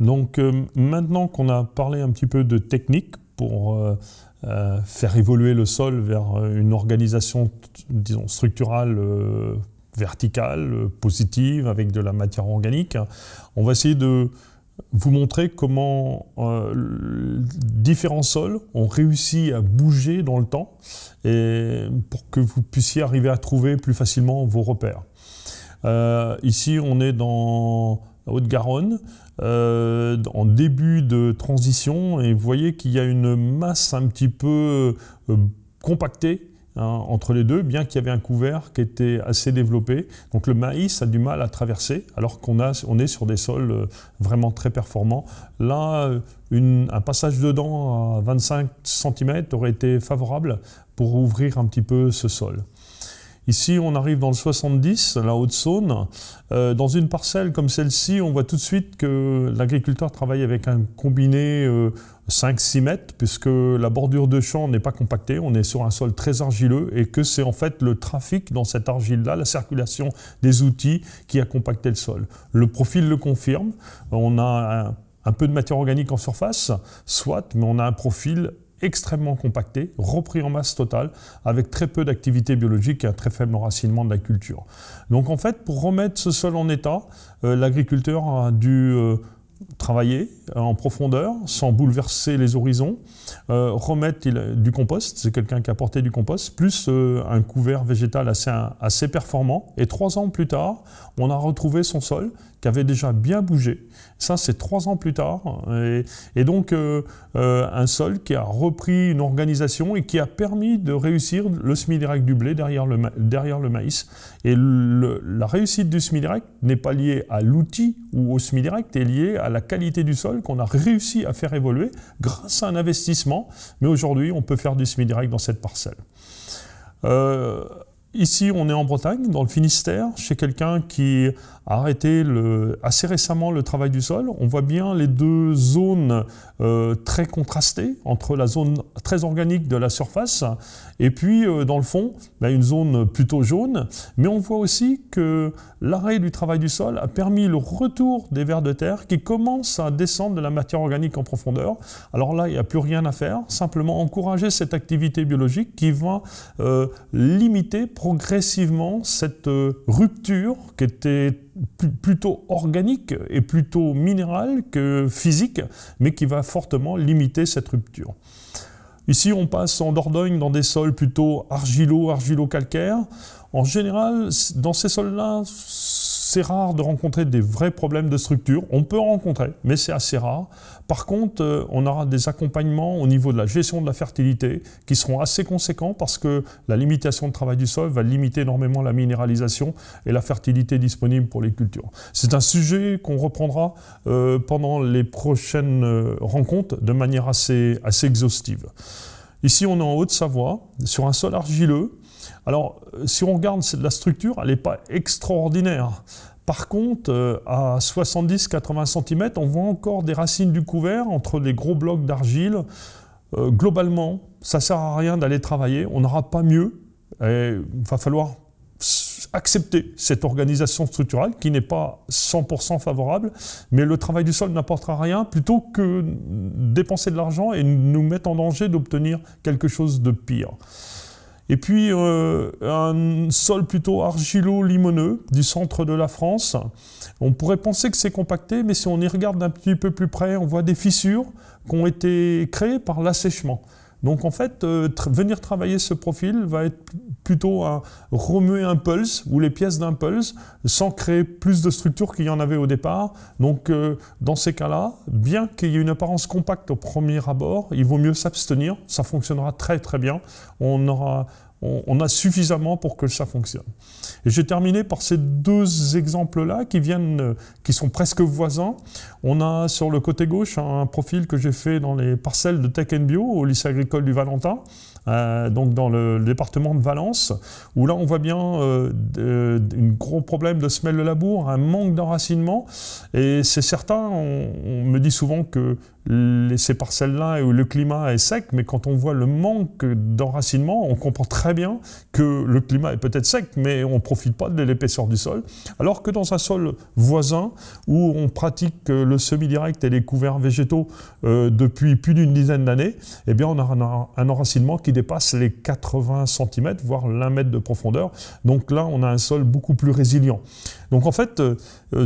Donc euh, maintenant qu'on a parlé un petit peu de technique pour euh, euh, faire évoluer le sol vers une organisation, disons, structurale verticale, positive, avec de la matière organique, on va essayer de vous montrer comment différents sols ont réussi à bouger dans le temps et pour que vous puissiez arriver à trouver plus facilement vos repères. ici, on est dans Haute-Garonne, euh, en début de transition, et vous voyez qu'il y a une masse un petit peu euh, compactée hein, entre les deux, bien qu'il y avait un couvert qui était assez développé. Donc le maïs a du mal à traverser, alors qu'on on est sur des sols euh, vraiment très performants. Là, un passage dedans à 25 cm aurait été favorable pour ouvrir un petit peu ce sol. Ici, on arrive dans le 70, la Haute-Saône. Euh, dans une parcelle comme celle-ci, on voit tout de suite que l'agriculteur travaille avec un combiné 5-6 euh, mètres, puisque la bordure de champ n'est pas compactée, on est sur un sol très argileux, et que c'est en fait le trafic dans cette argile-là, la circulation des outils qui a compacté le sol. Le profil le confirme, on a un, un peu de matière organique en surface, soit, mais on a un profil extrêmement compacté, repris en masse totale, avec très peu d'activité biologique et un très faible enracinement de la culture. Donc en fait, pour remettre ce sol en état, euh, l'agriculteur a dû euh, travailler euh, en profondeur sans bouleverser les horizons, remettre du compost, c'est quelqu'un qui a porté du compost, plus un couvert végétal assez, assez performant. Et trois ans plus tard, on a retrouvé son sol qui avait déjà bien bougé. Ça, c'est trois ans plus tard. Et, donc, euh, euh, un sol qui a repris une organisation et qui a permis de réussir le semi-direct du blé derrière le, derrière le maïs. Et la réussite du semi-direct n'est pas liée à l'outil ou au semi-direct, est liée à la qualité du sol qu'on a réussi à faire évoluer grâce à un investissement. Mais aujourd'hui, on peut faire du semi-direct dans cette parcelle. Euh, Ici, on est en Bretagne, dans le Finistère, chez quelqu'un qui a arrêté assez récemment le travail du sol. On voit bien les deux zones euh, très contrastées, entre la zone très organique de la surface et puis, euh, dans le fond, bah, une zone plutôt jaune. Mais on voit aussi que l'arrêt du travail du sol a permis le retour des vers de terre qui commencent à descendre de la matière organique en profondeur. Alors là, il n'y a plus rien à faire, simplement encourager cette activité biologique qui va euh, limiter progressivement cette euh, rupture qui était plutôt organique et plutôt minérale que physique, mais qui va fortement limiter cette rupture. Ici, on passe en Dordogne dans des sols plutôt argilo-argilo-calcaires. En général, dans ces sols-là, c'est rare de rencontrer des vrais problèmes de structure. On peut rencontrer, mais c'est assez rare. Par contre, euh, on aura des accompagnements au niveau de la gestion de la fertilité qui seront assez conséquents parce que la limitation de travail du sol va limiter énormément la minéralisation et la fertilité disponible pour les cultures. C'est un sujet qu'on reprendra euh, pendant les prochaines euh, rencontres de manière assez, assez exhaustive. Ici, on est en Haute-Savoie, sur un sol argileux. Alors, si on regarde la structure, elle n'est pas extraordinaire. Par contre, euh, à 70-80 cm, on voit encore des racines du couvert entre les gros blocs d'argile. Euh, globalement, ça ne sert à rien d'aller travailler, on n'aura pas mieux. il va falloir accepter cette organisation structurelle qui n'est pas 100% favorable, mais le travail du sol n'apportera rien plutôt que dépenser de l'argent et nous mettre en danger d'obtenir quelque chose de pire. Et puis euh, un sol plutôt argilo-limoneux du centre de la France. On pourrait penser que c'est compacté, mais si on y regarde un petit peu plus près, on voit des fissures qui ont été créées par l'assèchement. Donc en fait, euh, venir travailler ce profil va être plutôt à remuer un pulse ou les pièces d'un pulse sans créer plus de structure qu'il y en avait au départ. Donc euh, dans ces cas-là, bien qu'il y ait une apparence compacte au premier abord, il vaut mieux s'abstenir, ça fonctionnera très très bien. On aura on, a suffisamment pour que ça fonctionne. Et j'ai terminé par ces deux exemples-là qui viennent, euh, qui sont presque voisins. On a sur le côté gauche un profil que j'ai fait dans les parcelles de Tech Bio au lycée agricole du Valentin. Euh, donc dans le, département de Valence, où là on voit bien euh, un gros problème de semelle de labour, un manque d'enracinement, et c'est certain, on, me dit souvent que ces parcelles-là où le climat est sec, mais quand on voit le manque d'enracinement, on comprend très bien que le climat est peut-être sec, mais on ne profite pas de l'épaisseur du sol. Alors que dans un sol voisin, où on pratique euh, le semi-direct et les couverts végétaux euh, depuis plus d'une dizaine d'années, eh bien on a un, enracinement qui dépasse les 80 cm, voire l'un mètre de profondeur. Donc là, on a un sol beaucoup plus résilient. Donc en fait, euh,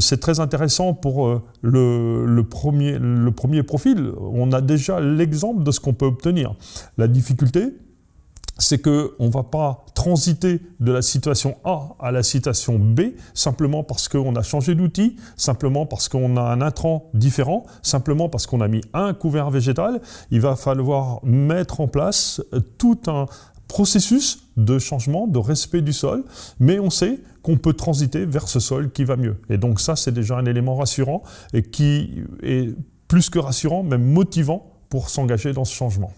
c'est très intéressant pour le, le, premier, le premier profil on a déjà l'exemple de ce qu'on peut obtenir. La difficulté, c'est qu'on ne va pas transiter de la situation A à la situation B simplement parce qu'on a changé d'outil, simplement parce qu'on a un intrant différent, simplement parce qu'on a mis un couvert végétal. Il va falloir mettre en place tout un processus de changement, de respect du sol, mais on sait qu'on peut transiter vers ce sol qui va mieux. Et donc ça, c'est déjà un élément rassurant et qui est plus que rassurant, même motivant pour s'engager dans ce changement.